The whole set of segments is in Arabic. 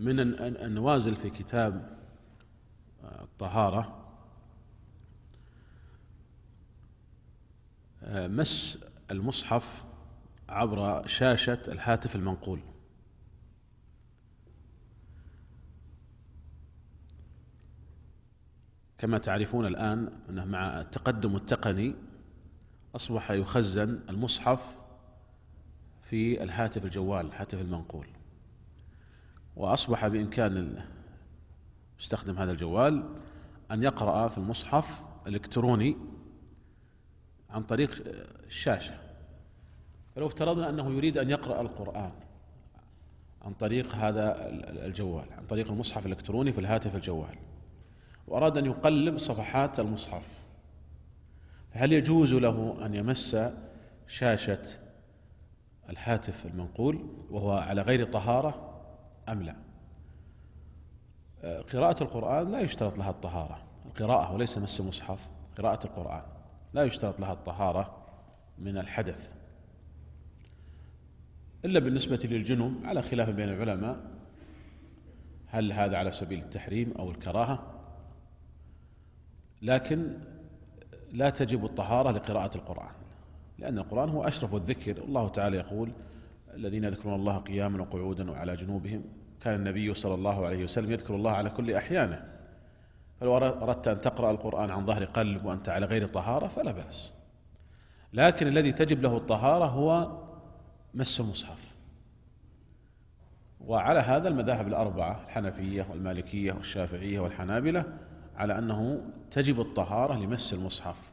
من النوازل في كتاب آه، الطهارة آه، مس المصحف عبر شاشة الهاتف المنقول كما تعرفون الآن أنه مع التقدم التقني أصبح يخزن المصحف في الهاتف الجوال الهاتف المنقول وأصبح بإمكان يستخدم هذا الجوال أن يقرأ في المصحف الإلكتروني عن طريق الشاشة فلو افترضنا أنه يريد أن يقرأ القرآن عن طريق هذا الجوال عن طريق المصحف الإلكتروني في الهاتف الجوال وأراد أن يقلب صفحات المصحف فهل يجوز له أن يمس شاشة الهاتف المنقول وهو على غير طهارة أم لا آه، قراءة القرآن لا يشترط لها الطهارة القراءة وليس مس مصحف قراءة القرآن لا يشترط لها الطهارة من الحدث إلا بالنسبة للجنوب على خلاف بين العلماء هل هذا على سبيل التحريم أو الكراهة لكن لا تجب الطهارة لقراءة القرآن لأن القرآن هو أشرف الذكر الله تعالى يقول الذين يذكرون الله قياما وقعودا وعلى جنوبهم كان النبي صلى الله عليه وسلم يذكر الله على كل أحيانه فلو أردت أن تقرأ القرآن عن ظهر قلب وأنت على غير طهارة فلا بأس لكن الذي تجب له الطهارة هو مس المصحف وعلى هذا المذاهب الأربعة الحنفية والمالكية والشافعية والحنابلة على أنه تجب الطهارة لمس المصحف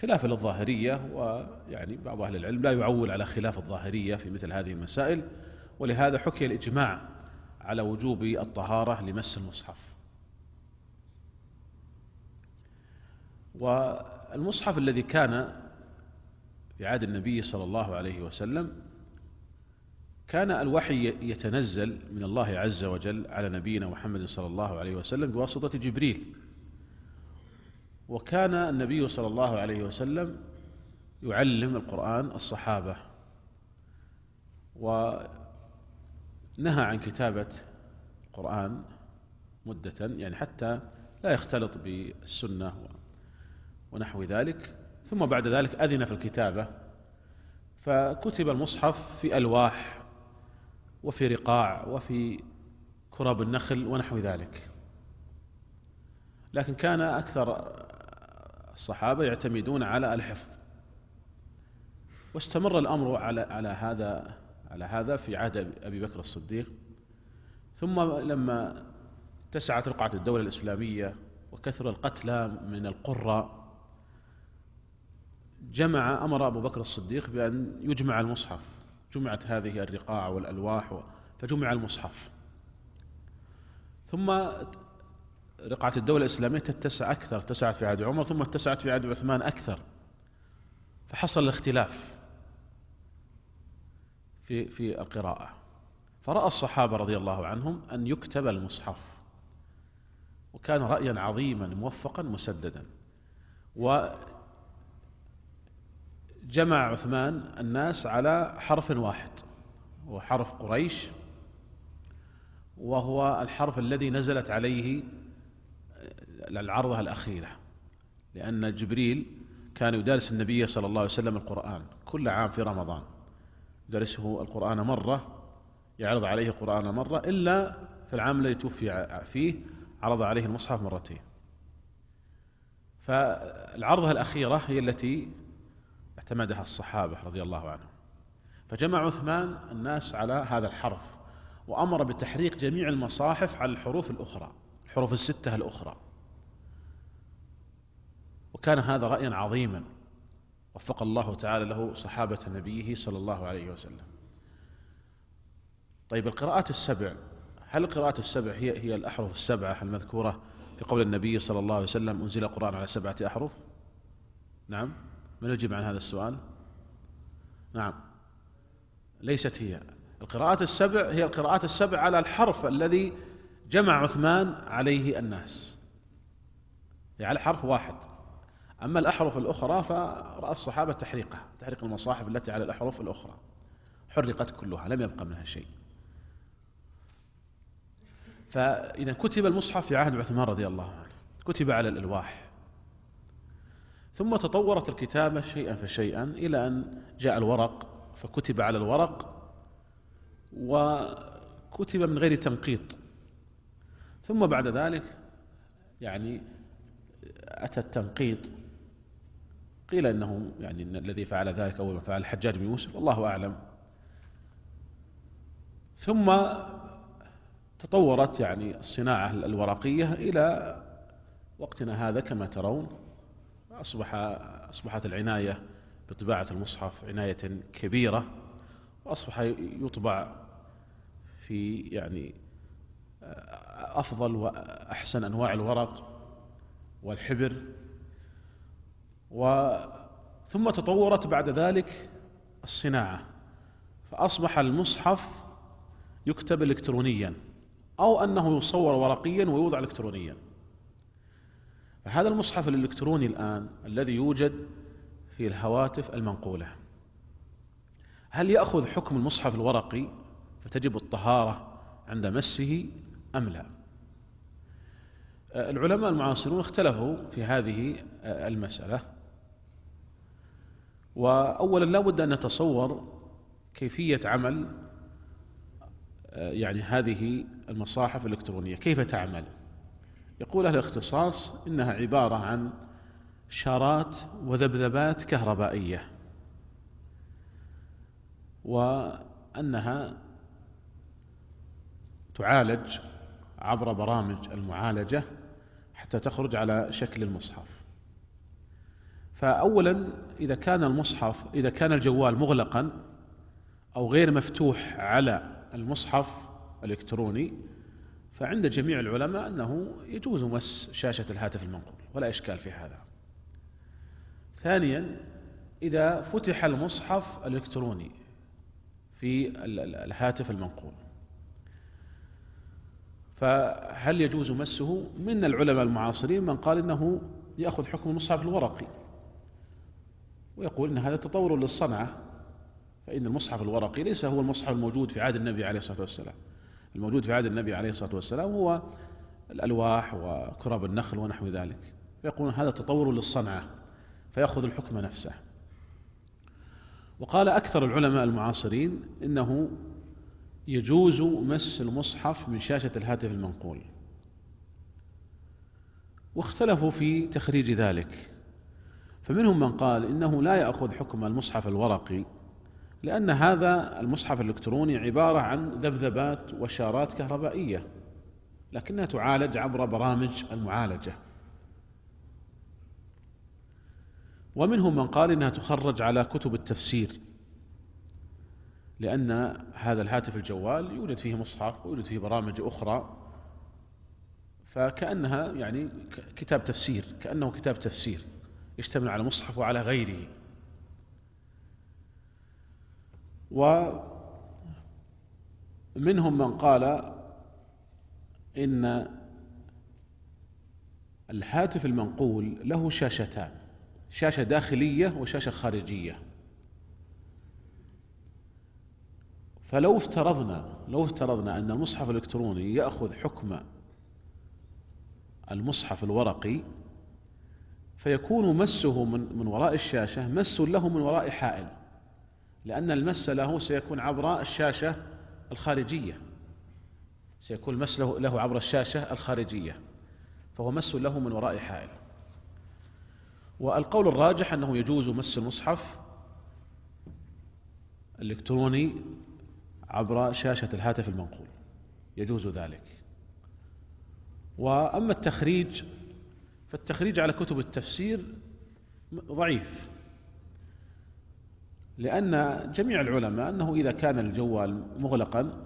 خلافا للظاهرية ويعني بعض أهل العلم لا يعول على خلاف الظاهرية في مثل هذه المسائل ولهذا حكي الإجماع على وجوب الطهارة لمس المصحف والمصحف الذي كان في عهد النبي صلى الله عليه وسلم كان الوحي يتنزل من الله عز وجل على نبينا محمد صلى الله عليه وسلم بواسطة جبريل وكان النبي صلى الله عليه وسلم يعلم القرآن الصحابة ونهى عن كتابة القرآن مدة يعني حتى لا يختلط بالسنة ونحو ذلك ثم بعد ذلك أذن في الكتابة فكتب المصحف في ألواح وفي رقاع وفي كراب النخل ونحو ذلك لكن كان أكثر الصحابة يعتمدون على الحفظ واستمر الأمر على على هذا على هذا في عهد أبي بكر الصديق ثم لما اتسعت رقعة الدولة الإسلامية وكثر القتلى من القراء جمع أمر أبو بكر الصديق بأن يجمع المصحف جمعت هذه الرقاع والألواح فجمع المصحف ثم رقعة الدولة الإسلامية تتسع أكثر اتسعت في عهد عمر ثم اتسعت في عهد عثمان أكثر فحصل الاختلاف في في القراءة فرأى الصحابة رضي الله عنهم أن يكتب المصحف وكان رأيا عظيما موفقا مسددا وجمع عثمان الناس على حرف واحد حرف قريش وهو الحرف الذي نزلت عليه العرضة الأخيرة لأن جبريل كان يدارس النبي صلى الله عليه وسلم القرآن كل عام في رمضان يدرسه القرآن مرة يعرض عليه القرآن مرة إلا في العام الذي توفي فيه عرض عليه المصحف مرتين فالعرضة الأخيرة هي التي اعتمدها الصحابة رضي الله عنهم فجمع عثمان الناس على هذا الحرف وأمر بتحريق جميع المصاحف على الحروف الأخرى الحروف الستة الأخرى وكان هذا رأيا عظيما وفق الله تعالى له صحابة نبيه صلى الله عليه وسلم طيب القراءات السبع هل القراءات السبع هي هي الأحرف السبعة المذكورة في قول النبي صلى الله عليه وسلم أنزل القرآن على سبعة أحرف نعم من يجيب عن هذا السؤال نعم ليست هي القراءات السبع هي القراءات السبع على الحرف الذي جمع عثمان عليه الناس يعني على حرف واحد أما الأحرف الأخرى فرأى الصحابة تحريقها تحريق المصاحف التي على الأحرف الأخرى حرقت كلها لم يبقى منها شيء فإذا كتب المصحف في عهد عثمان رضي الله عنه كتب على الألواح ثم تطورت الكتابة شيئا فشيئا إلى أن جاء الورق فكتب على الورق وكتب من غير تنقيط ثم بعد ذلك يعني أتى التنقيط قيل انه يعني إن الذي فعل ذلك اول ما فعل الحجاج بن يوسف والله اعلم ثم تطورت يعني الصناعه الورقيه الى وقتنا هذا كما ترون اصبح اصبحت العنايه بطباعه المصحف عنايه كبيره واصبح يطبع في يعني افضل واحسن انواع الورق والحبر وثم ثم تطورت بعد ذلك الصناعة فأصبح المصحف يكتب إلكترونيا أو أنه يصور ورقيا ويوضع إلكترونيا فهذا المصحف الإلكتروني الآن الذي يوجد في الهواتف المنقولة هل يأخذ حكم المصحف الورقي فتجب الطهارة عند مسه أم لا العلماء المعاصرون اختلفوا في هذه المسألة وأولا لا بد أن نتصور كيفية عمل آه، يعني هذه المصاحف الإلكترونية كيف تعمل يقول أهل الاختصاص إنها عبارة عن شارات وذبذبات كهربائية وأنها تعالج عبر برامج المعالجة حتى تخرج على شكل المصحف فأولا إذا كان المصحف إذا كان الجوال مغلقا أو غير مفتوح على المصحف الإلكتروني فعند جميع العلماء أنه يجوز مس شاشة الهاتف المنقول ولا إشكال في هذا ثانيا إذا فتح المصحف الإلكتروني في الهاتف المنقول فهل يجوز مسه من العلماء المعاصرين من قال انه ياخذ حكم المصحف الورقي ويقول ان هذا تطور للصنعه فان المصحف الورقي ليس هو المصحف الموجود في عهد النبي عليه الصلاه والسلام الموجود في عهد النبي عليه الصلاه والسلام هو الالواح وكراب النخل ونحو ذلك فيقول هذا تطور للصنعه فياخذ الحكم نفسه وقال اكثر العلماء المعاصرين انه يجوز مس المصحف من شاشه الهاتف المنقول واختلفوا في تخريج ذلك فمنهم من قال إنه لا يأخذ حكم المصحف الورقي لأن هذا المصحف الإلكتروني عبارة عن ذبذبات وشارات كهربائية لكنها تعالج عبر برامج المعالجة ومنهم من قال إنها تخرج على كتب التفسير لأن هذا الهاتف الجوال يوجد فيه مصحف ويوجد فيه برامج أخرى فكأنها يعني كتاب تفسير كأنه كتاب تفسير يشتمل على المصحف وعلى غيره ومنهم من قال إن الهاتف المنقول له شاشتان شاشة داخلية وشاشة خارجية فلو افترضنا لو افترضنا أن المصحف الإلكتروني يأخذ حكم المصحف الورقي فيكون مسه من, من وراء الشاشة مس له من وراء حائل لأن المس له سيكون عبر الشاشة الخارجية سيكون المس له, له عبر الشاشة الخارجية فهو مس له من وراء حائل والقول الراجح أنه يجوز مس المصحف الإلكتروني عبر شاشة الهاتف المنقول يجوز ذلك وأما التخريج فالتخريج على كتب التفسير ضعيف لأن جميع العلماء أنه إذا كان الجوال مغلقا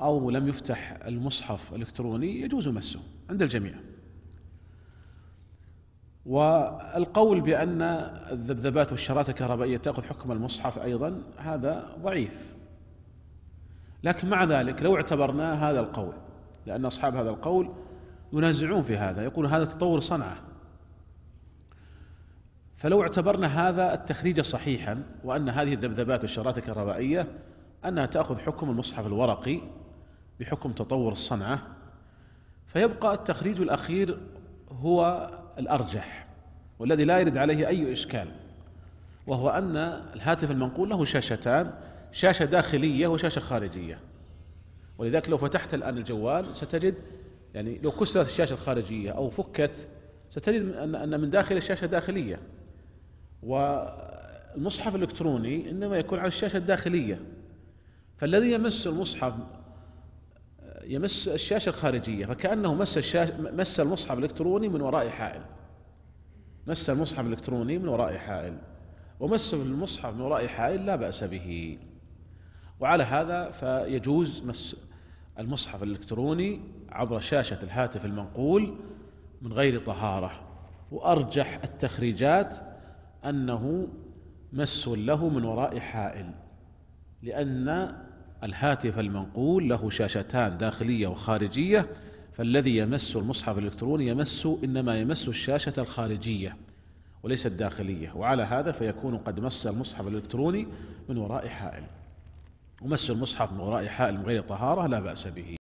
أو لم يفتح المصحف الإلكتروني يجوز مسه عند الجميع والقول بأن الذبذبات والشرارات الكهربائية تأخذ حكم المصحف أيضا هذا ضعيف لكن مع ذلك لو اعتبرنا هذا القول لأن أصحاب هذا القول ينازعون في هذا يقول هذا تطور صنعة فلو اعتبرنا هذا التخريج صحيحا وأن هذه الذبذبات والشرارات الكهربائية أنها تأخذ حكم المصحف الورقي بحكم تطور الصنعة فيبقى التخريج الأخير هو الأرجح والذي لا يرد عليه أي إشكال وهو أن الهاتف المنقول له شاشتان شاشة داخلية وشاشة خارجية ولذلك لو فتحت الآن الجوال ستجد يعني لو كسرت الشاشة الخارجية أو فكت ستجد أن من داخل الشاشة داخلية والمصحف الإلكتروني إنما يكون على الشاشة الداخلية فالذي يمس المصحف يمس الشاشة الخارجية فكأنه مس الشاشة مس المصحف الإلكتروني من وراء حائل مس المصحف الإلكتروني من وراء حائل ومس المصحف من وراء حائل لا بأس به وعلى هذا فيجوز مس المصحف الإلكتروني عبر شاشة الهاتف المنقول من غير طهارة وأرجح التخريجات أنه مس له من وراء حائل لأن الهاتف المنقول له شاشتان داخلية وخارجية فالذي يمس المصحف الإلكتروني يمس إنما يمس الشاشة الخارجية وليس الداخلية وعلى هذا فيكون قد مس المصحف الإلكتروني من وراء حائل ومس المصحف من وراء حائل من غير طهارة لا بأس به